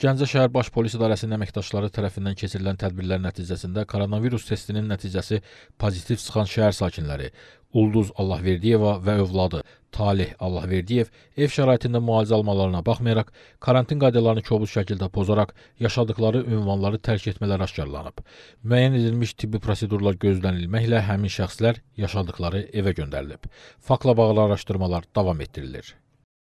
Gəncə şəhər Baş Polis İdarəsinin əməkdaşları tərəfindən keçirilən tədbirlər nəticəsində koronavirus testinin nəticəsi pozitiv çıxan şəhər sakinləri Ulduz Allahverdiyeva və övladı Talih Allahverdiyev ev şəraitində müalicə almalarına baxmayaraq, karantin qaydalarını kobud şəkildə pozaraq yaşadıkları ünvanları tərk etmələr aşkarlanıb. Müəyyən edilmiş tibbi prosedurlar gözlənilməklə həmin şəxslər yaşadıkları evə göndərilib. Fakla bağlı araşdırmalar davam etdirilir.